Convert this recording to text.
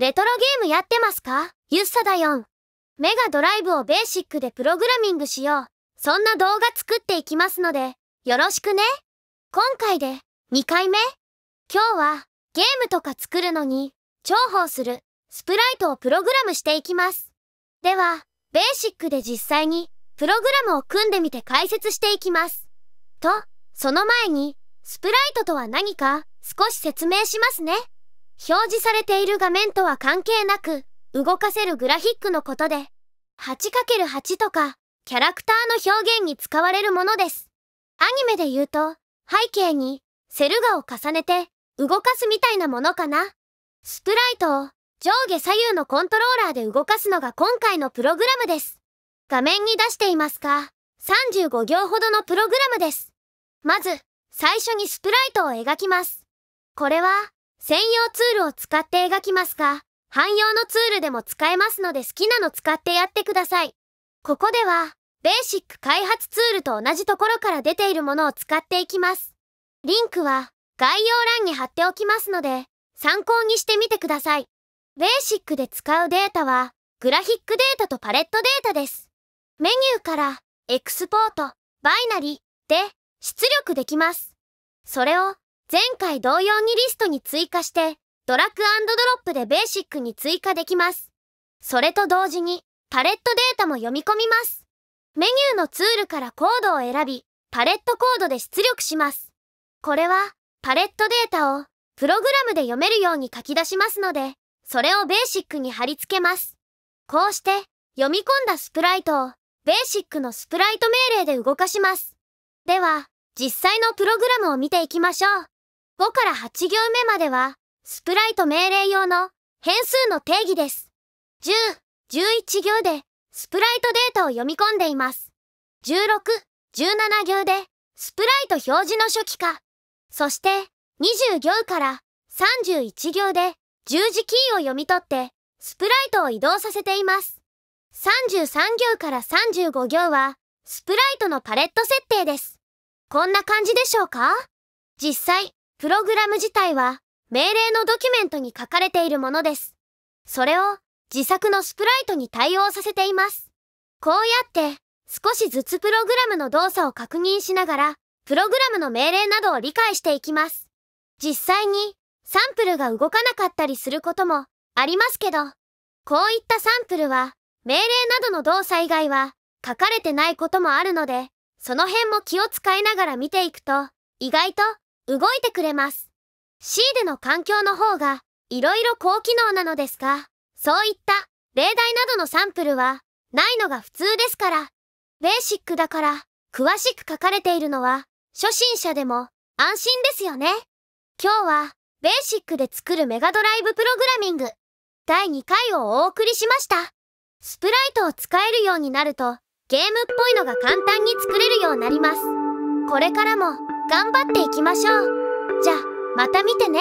レトロゲームやってますかゆっさだよん。メガドライブをベーシックでプログラミングしよう。そんな動画作っていきますので、よろしくね。今回で2回目。今日はゲームとか作るのに重宝するスプライトをプログラムしていきます。では、ベーシックで実際にプログラムを組んでみて解説していきます。と、その前にスプライトとは何か少し説明しますね。表示されている画面とは関係なく、動かせるグラフィックのことで、8×8 とか、キャラクターの表現に使われるものです。アニメで言うと、背景にセル画を重ねて動かすみたいなものかな。スプライトを上下左右のコントローラーで動かすのが今回のプログラムです。画面に出していますが、35行ほどのプログラムです。まず、最初にスプライトを描きます。これは、専用ツールを使って描きますが、汎用のツールでも使えますので好きなの使ってやってください。ここでは、ベーシック開発ツールと同じところから出ているものを使っていきます。リンクは概要欄に貼っておきますので、参考にしてみてください。ベーシックで使うデータは、グラフィックデータとパレットデータです。メニューから、エクスポート、バイナリで出力できます。それを前回同様にリストに追加して、ドラッグドロップでベーシックに追加できます。それと同時に、パレットデータも読み込みます。メニューのツールからコードを選び、パレットコードで出力します。これは、パレットデータを、プログラムで読めるように書き出しますので、それをベーシックに貼り付けます。こうして、読み込んだスプライトを、ベーシックのスプライト命令で動かします。では、実際のプログラムを見ていきましょう。5から8行目までは、スプライト命令用の変数の定義です。10、11行でスプライトデータを読み込んでいます。16、17行でスプライト表示の初期化。そして20行から31行で十字キーを読み取ってスプライトを移動させています。33行から35行はスプライトのパレット設定です。こんな感じでしょうか実際、プログラム自体は命令のドキュメントに書かれているものです。それを自作のスプライトに対応させています。こうやって少しずつプログラムの動作を確認しながら、プログラムの命令などを理解していきます。実際にサンプルが動かなかったりすることもありますけど、こういったサンプルは命令などの動作以外は書かれてないこともあるので、その辺も気を使いながら見ていくと、意外と動いてくれます。C での環境の方が色々高機能なのですが、そういった例題などのサンプルはないのが普通ですから、ベーシックだから詳しく書かれているのは初心者でも安心ですよね。今日はベーシックで作るメガドライブプログラミング第2回をお送りしました。スプライトを使えるようになるとゲームっぽいのが簡単に作れるようになります。これからも頑張っていきましょうじゃあまた見てね